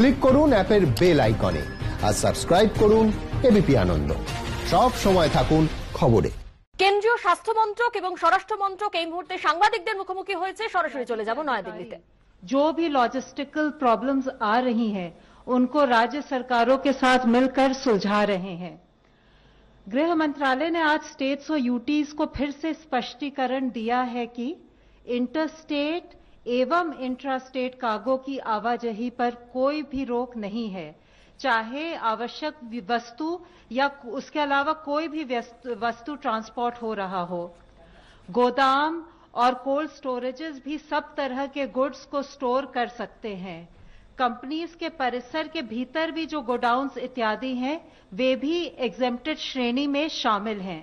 Click করুন অ্যাপের bell আইকনে আর সাবস্ক্রাইব করুন এবিপি আনন্দ সব সময় থাকুন খবরে কেন্দ্রীয় স্বাস্থ্য এবং স্বরাষ্ট্র এই মুহূর্তে সাংবাদিকদের মুখোমুখি হয়েছে সরাসরি চলে যাব নয়াদিল্লিতে जो भी लॉजिस्टिकल प्रॉब्लम्स आ रही हैं उनको राज्य सरकारों के साथ मिलकर सुलझा रहे हैं गृह मंत्रालय ने आज स्टेट्स और यूटीज को फिर से स्पष्टीकरण दिया है कि इंटर स्टेट एवं इंट्रास्टेट कार्गो की आवाजाही पर कोई भी रोक नहीं है चाहे आवश्यक वस्तु या उसके अलावा कोई भी वस्तु ट्रांसपोर्ट हो रहा हो गोदाम और कोल्ड स्टोरेजेस भी सब तरह के गुड्स को स्टोर कर सकते हैं कंपनीज के परिसर के भीतर भी जो गोडाउन्स इत्यादि हैं वे भी एग्जेप्टेड श्रेणी में शामिल हैं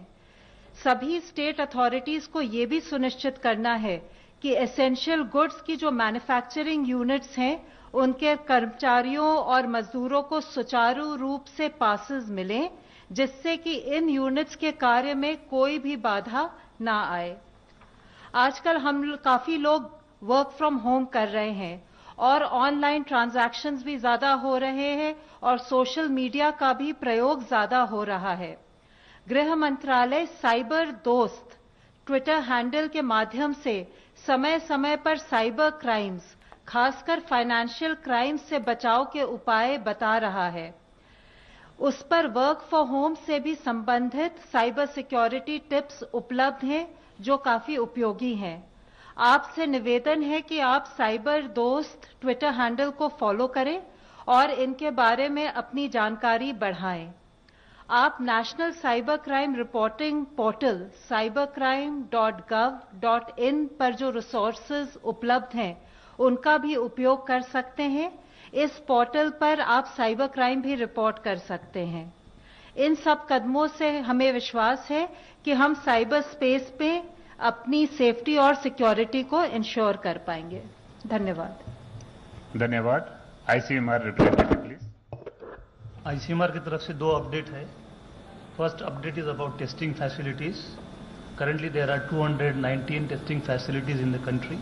सभी स्टेट अथॉरिटीज को ये भी सुनिश्चित करना है कि एसेंशियल गुड्स की जो मैन्युफैक्चरिंग यूनिट्स हैं उनके कर्मचारियों और मजदूरों को सुचारू रूप से पासेस मिलें जिससे कि इन यूनिट्स के कार्य में कोई भी बाधा ना आए आजकल हम काफी लोग वर्क फ्रॉम होम कर रहे हैं और ऑनलाइन ट्रांजैक्शंस भी ज्यादा हो रहे हैं और सोशल मीडिया का भी प्रयोग ज्यादा हो रहा है गृह मंत्रालय साइबर दोस्त ट्विटर हैंडल के माध्यम से समय समय पर साइबर क्राइम्स खासकर फाइनेंशियल क्राइम्स से बचाव के उपाय बता रहा है उस पर वर्क फॉर होम से भी संबंधित साइबर सिक्योरिटी टिप्स उपलब्ध हैं जो काफी उपयोगी हैं आपसे निवेदन है कि आप साइबर दोस्त ट्विटर हैंडल को फॉलो करें और इनके बारे में अपनी जानकारी बढ़ाएं आप national cyber crime reporting portal cyber crime dot gov dot in पर जो रिसोर्सेज उपलब्ध हैं उनका भी उपयोग कर सकते हैं इस पोर्टल पर आप साइबर क्राइम भी रिपोर्ट कर सकते हैं इन सब कदमों से हमें विश्वास है कि हम साइबर स्पेस पे अपनी सेफ्टी और सिक्योरिटी को इंश्योर कर पाएंगे धन्यवाद धन्यवाद आईसीएमआर रिप्रेजेंटेटिव आईसीएमआर की तरफ से दो अपडेट है first update is about testing facilities currently there are 219 testing facilities in the country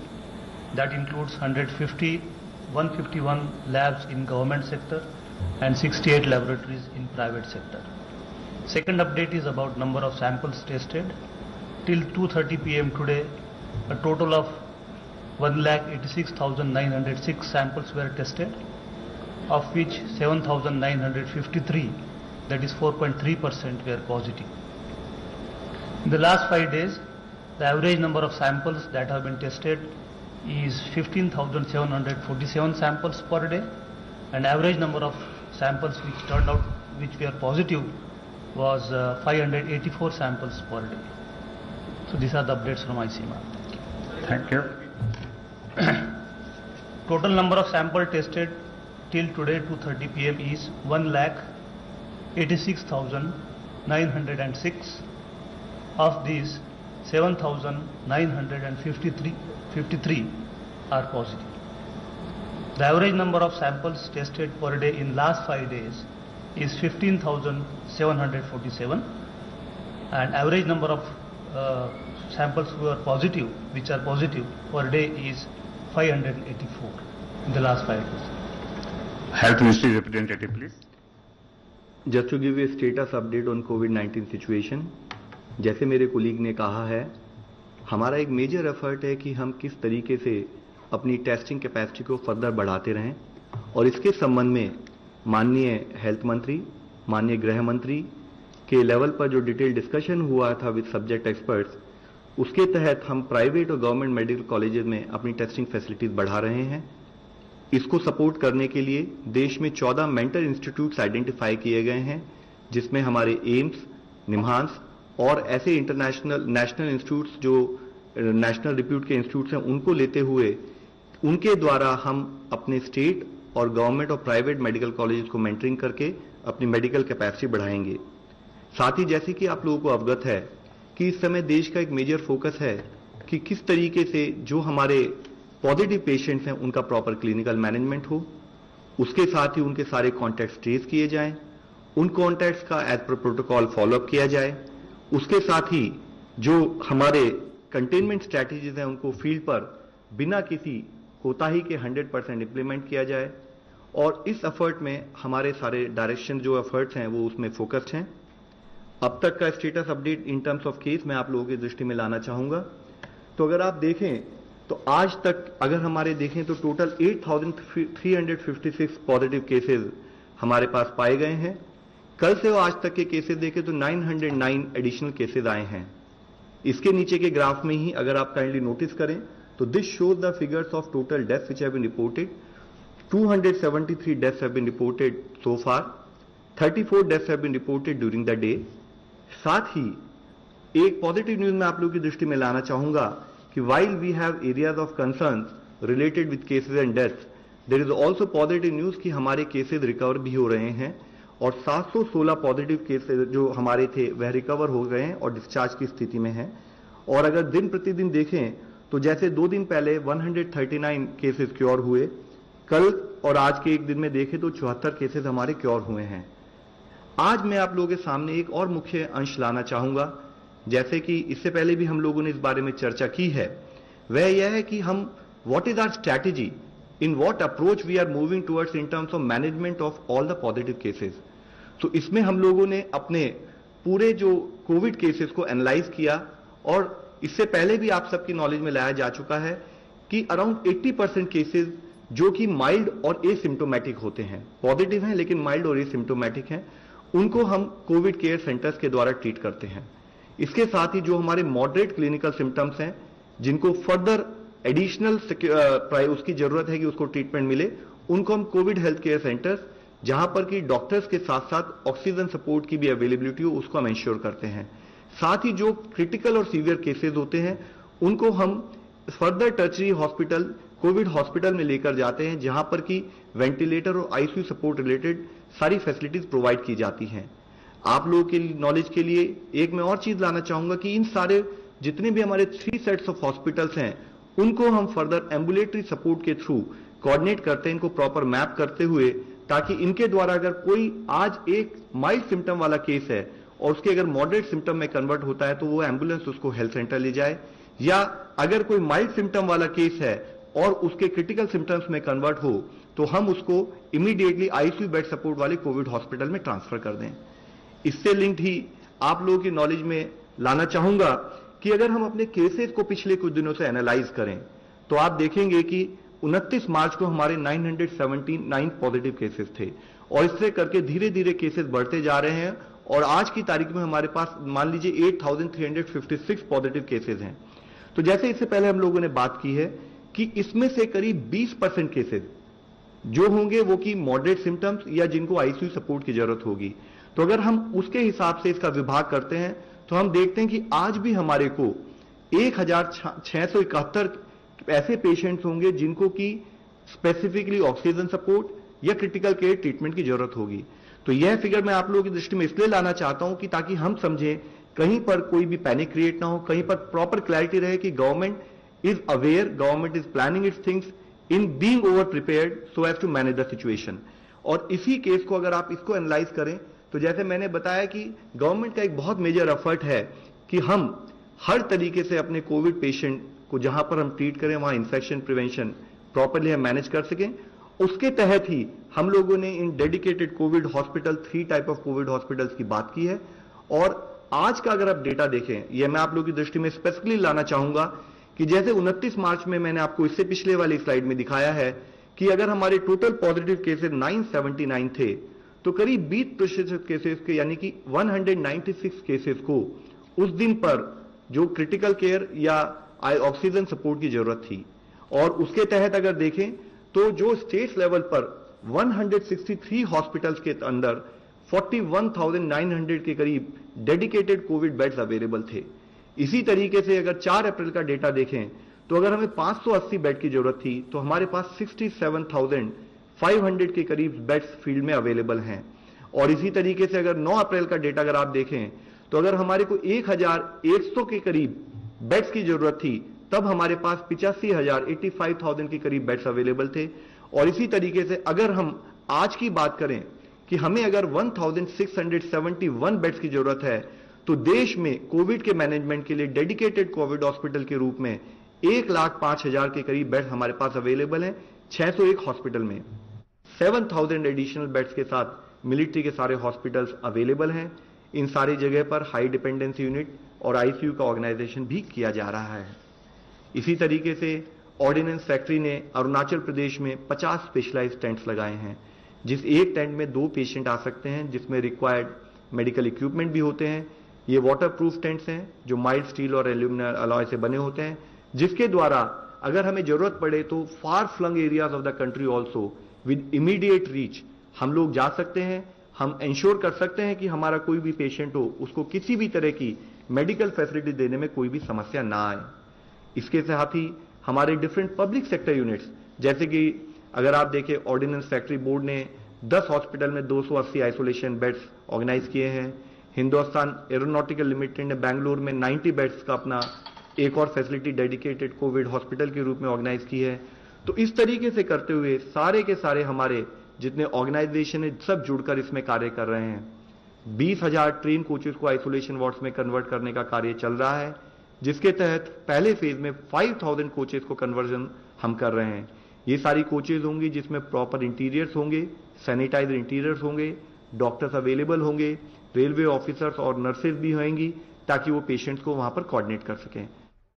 that includes 150 151 labs in government sector and 68 laboratories in private sector second update is about number of samples tested till 2:30 PM today a total of one lakh eighty six thousand nine hundred six samples were tested of which 7,953, that is 4.3% were positive. In the last five days, the average number of samples that have been tested is 15,747 samples per day and average number of samples which turned out which were positive was uh, 584 samples per day. So these are the updates from ICMR. Thank you. Total number of sample tested till today 2:30 p.m. is 1 lakh 86,906. Of these, 7,953 are positive. The average number of samples tested per day in last 5 days is 15,747 and average number of uh, samples who are positive, which are positive per day is 584 in the last 5 days. Health Ministry representative, please. Just to give you a status update on COVID-19 situation, जैसे मेरे colleague ने कहा है हमारा एक major effort है कि हम किस तरीके से अपनी टेस्टिंग कैपेसिटी को फर्दर बढ़ाते रहें और इसके संबंध में माननीय हेल्थ मंत्री माननीय गृह मंत्री के लेवल पर जो डिटेल डिस्कशन हुआ था विद सब्जेक्ट एक्सपर्ट्स उसके तहत हम प्राइवेट और गवर्नमेंट मेडिकल कॉलेजेस में अपनी टेस्टिंग फैसिलिटीज बढ़ा रहे हैं इसको सपोर्ट करने के लिए देश में 14 मेंटल इंस्टीट्यूट्स आइडेंटिफाई किए गए हैं जिसमें हमारे एम्स निम्हांस और ऐसे इंटरनेशनल नेशनल इंस्टीट्यूट्स जो नेशनल रिप्यूट के इंस्टीट्यूट्स हैं उनको लेते हुए उनके द्वारा हम अपने स्टेट और गवर्नमेंट और प्राइवेट मेडिकल कॉलेज को मेंटरिंग करके अपनी मेडिकल कैपेसिटी बढ़ाएंगे साथ ही जैसे कि आप लोगों को अवगत है कि इस समय देश का एक मेजर फोकस है कि किस तरीके से जो हमारे पॉजिटिव पेशेंट्स हैं उनका प्रॉपर क्लिनिकल मैनेजमेंट हो उसके साथ ही उनके सारे कॉन्टैक्ट ट्रेस किए जाएं उन कॉन्टैक्ट्स का एज पर प्रोटोकॉल फॉलोअप किया जाए उसके साथ ही जो हमारे कंटेनमेंट स्ट्रैटेजीज हैं उनको फील्ड पर बिना किसी कोताही के 100 परसेंट इम्प्लीमेंट किया जाए और इस एफर्ट में हमारे सारे डायरेक्शन जो एफर्ट्स हैं वो उसमें फोकस्ड हैं अब तक का status update in terms of case मैं आप लोगों की दृष्टि में लाना चाहूंगा तो अगर आप देखें तो आज तक अगर हमारे देखें तो टोटल 8,356 पॉजिटिव केसेस हमारे पास पाए गए हैं कल से वो आज तक के केसेस देखें तो 909 एडिशनल केसेस आए हैं इसके नीचे के ग्राफ में ही अगर आप काइंडली नोटिस करें तो this shows the figures of total death which have reported 273 deaths have been reported so far 34 deaths have been reported during the day साथ ही एक पॉजिटिव न्यूज मैं आप लोगों की दृष्टि में लाना चाहूंगा कि while we have areas of concern related with cases and death there is also positive news कि हमारे केसेज रिकवर भी हो रहे हैं और 716 पॉजिटिव केसेज जो हमारे थे वह रिकवर हो गए हैं और डिस्चार्ज की स्थिति में हैं और अगर दिन प्रतिदिन देखें तो जैसे दो दिन पहले 139 केसेस क्योर हुए कल और आज के एक दिन में देखें तो चौहत्तर केसेस हमारे क्योर हुए हैं आज मैं आप लोगों के सामने एक और मुख्य अंश लाना चाहूंगा जैसे कि इससे पहले भी हम लोगों ने इस बारे में चर्चा की है वह यह है कि हम what is our strategy in what approach we are moving towards in terms of management of all the positive cases तो इसमें हम लोगों ने अपने पूरे जो कोविड केसेस को एनालाइज किया और इससे पहले भी आप सबकी नॉलेज में लाया जा चुका है कि अराउंड 80 परसेंट केसेज जो कि माइल्ड और एसिम्टोमेटिक होते हैं पॉजिटिव हैं लेकिन माइल्ड और एसिम्टोमेटिक हैं उनको हम कोविड केयर सेंटर्स के द्वारा ट्रीट करते हैं इसके साथ ही जो हमारे मॉडरेट क्लिनिकल सिम्टम्स हैं जिनको फर्दर एडिशनल उसकी जरूरत है कि उसको ट्रीटमेंट मिले उनको हम कोविड हेल्थ केयर सेंटर्स जहां पर कि डॉक्टर्स के साथ साथ ऑक्सीजन सपोर्ट की भी अवेलेबिलिटी हो उसको हम इंश्योर करते हैं साथ ही जो क्रिटिकल और सीवियर केसेज होते हैं उनको हम further tertiary hospital covid hospital में लेकर जाते हैं जहां पर कि वेंटिलेटर और आईसीयू सपोर्ट रिलेटेड सारी फैसिलिटीज प्रोवाइड की जाती हैं आप लोगों के नॉलेज के लिए एक मैं और चीज लाना चाहूंगा कि इन सारे जितने भी हमारे थ्री सेट्स ऑफ हॉस्पिटल्स हैं उनको हम फर्दर एम्बुलेटरी सपोर्ट के थ्रू कोऑर्डिनेट करते हैं इनको प्रॉपर मैप करते हुए ताकि इनके द्वारा अगर कोई आज एक माइल्ड सिम्टम वाला केस है और उसके अगर मॉडरेट सिम्टम में कन्वर्ट होता है तो वो एम्बुलेंस उसको हेल्थ सेंटर ले जाए या अगर कोई माइल्ड सिम्टम वाला केस है और उसके क्रिटिकल सिम्टम्स में कन्वर्ट हो तो हम उसको इमीडिएटली आईसीयू बेड सपोर्ट वाले कोविड हॉस्पिटल में ट्रांसफर कर दें इससे लिंक्ड ही आप लोगों की नॉलेज में लाना चाहूंगा कि अगर हम अपने केसेस को पिछले कुछ दिनों से एनालाइज करें तो आप देखेंगे कि 29 मार्च को हमारे 979 पॉजिटिव केसेस थे और इससे करके धीरे धीरे केसेस बढ़ते जा रहे हैं और आज की तारीख में हमारे पास मान लीजिए 8,356 पॉजिटिव केसेस हैं तो जैसे इससे पहले हम लोगों ने बात की है कि इसमें से करीब 20 परसेंट केसेज जो होंगे वो कि मॉडरेट सिम्टम्स या जिनको आईसीयू सपोर्ट की जरूरत होगी तो अगर हम उसके हिसाब से इसका विभाग करते हैं तो हम देखते हैं कि आज भी हमारे को एक ऐसे पेशेंट्स होंगे जिनको कि स्पेसिफिकली ऑक्सीजन सपोर्ट या क्रिटिकल केयर ट्रीटमेंट की जरूरत होगी तो यह फिगर मैं आप लोगों की दृष्टि में इसलिए लाना चाहता हूं कि ताकि हम समझें कहीं पर कोई भी पैनिक क्रिएट ना हो कहीं पर प्रॉपर क्लैरिटी रहे कि government is aware government is planning its things in being over prepare so as to manage the situation और इसी केस को अगर आप इसको एनालाइज करें तो जैसे मैंने बताया कि गवर्नमेंट का एक बहुत मेजर एफर्ट है कि हम हर तरीके से अपने कोविड पेशेंट को जहां पर हम ट्रीट करें वहां इन्फेक्शन प्रिवेंशन प्रॉपरली हम मैनेज कर सकें उसके तहत ही हम लोगों ने इन dedicated covid hospital three type of covid hospitals की बात की है और आज का अगर आप डेटा देखें यह मैं आप लोगों की दृष्टि में स्पेसिफिकली लाना चाहूंगा कि जैसे 29 मार्च में मैंने आपको इससे पिछले वाली स्लाइड में दिखाया है कि अगर हमारे टोटल पॉजिटिव केसेस 979 थे तो करीब बीस प्रतिशत केसेस के यानी कि 196 केसेस को उस दिन पर जो क्रिटिकल केयर या ऑक्सीजन सपोर्ट की जरूरत थी और उसके तहत अगर देखें तो जो स्टेट लेवल पर 163 हॉस्पिटल्स के अंदर 41,900 के करीब डेडिकेटेड कोविड बेड्स अवेलेबल थे इसी तरीके से अगर 4 अप्रैल का डेटा देखें तो अगर हमें 580 बेड की जरूरत थी तो हमारे पास 67,000 500 के करीब बेड्स फील्ड में अवेलेबल हैं और इसी तरीके से अगर 9 अप्रैल का डेटा अगर आप देखें तो अगर हमारे को 1100 के करीब बेड्स की जरूरत थी तब हमारे पास पिचासी हजार एट्टी फाइव थाउजेंड के करीब बेड्स अवेलेबल थे और इसी तरीके से अगर हम आज की बात करें कि हमें अगर 1671 बेड्स की जरूरत है तो देश में कोविड के मैनेजमेंट के लिए डेडिकेटेड कोविड हॉस्पिटल के रूप में एक लाख पांच हजार के करीब बेड हमारे पास अवेलेबल हैं 601 हॉस्पिटल में 7000 एडिशनल बेड्स के साथ मिलिट्री के सारे हॉस्पिटल्स अवेलेबल हैं इन सारी जगह पर हाई डिपेंडेंस यूनिट और आईसीयू का ऑर्गेनाइजेशन भी किया जा रहा है इसी तरीके से ऑर्डिनेंस फैक्ट्री ने अरुणाचल प्रदेश में 50 स्पेशलाइज टेंट्स लगाए हैं जिस एक टेंट में दो पेशेंट आ सकते हैं जिसमें रिक्वायर्ड मेडिकल इक्विपमेंट भी होते हैं ये वाटर प्रूफ टेंट्स हैं जो माइल्ड स्टील और एल्यूमिनियम अलॉय से बने होते हैं जिसके द्वारा अगर हमें जरूरत पड़े तो far flung areas of the country also with immediate reach हम लोग जा सकते हैं हम इंश्योर कर सकते हैं कि हमारा कोई भी पेशेंट हो उसको किसी भी तरह की मेडिकल फैसिलिटी देने में कोई भी समस्या ना आए इसके साथ ही हमारे डिफरेंट पब्लिक सेक्टर यूनिट्स जैसे कि अगर आप देखें ऑर्डिनेंस फैक्ट्री बोर्ड ने 10 हॉस्पिटल में 280 आइसोलेशन बेड्स ऑर्गेनाइज किए हैं हिंदुस्तान एरोनॉटिकल लिमिटेड ने बैंगलोर में 90 बेड्स का अपना एक और फैसिलिटी डेडिकेटेड कोविड हॉस्पिटल के रूप में ऑर्गेनाइज की है तो इस तरीके से करते हुए सारे के सारे हमारे जितने ऑर्गेनाइजेशन है सब जुड़कर इसमें कार्य कर रहे हैं बीस हजार ट्रेन कोचेज को आइसोलेशन वार्ड्स में कन्वर्ट करने का कार्य चल रहा है जिसके तहत पहले फेज में 5000 कोचेज को कन्वर्जन हम कर रहे हैं ये सारी कोचेज होंगी जिसमें प्रॉपर इंटीरियर्स होंगे सैनिटाइज इंटीरियर्स होंगे डॉक्टर्स अवेलेबल होंगे रेलवे ऑफिसर्स और नर्सेज भी होंगी ताकि वो पेशेंट्स को वहां पर कोऑर्डिनेट कर सकें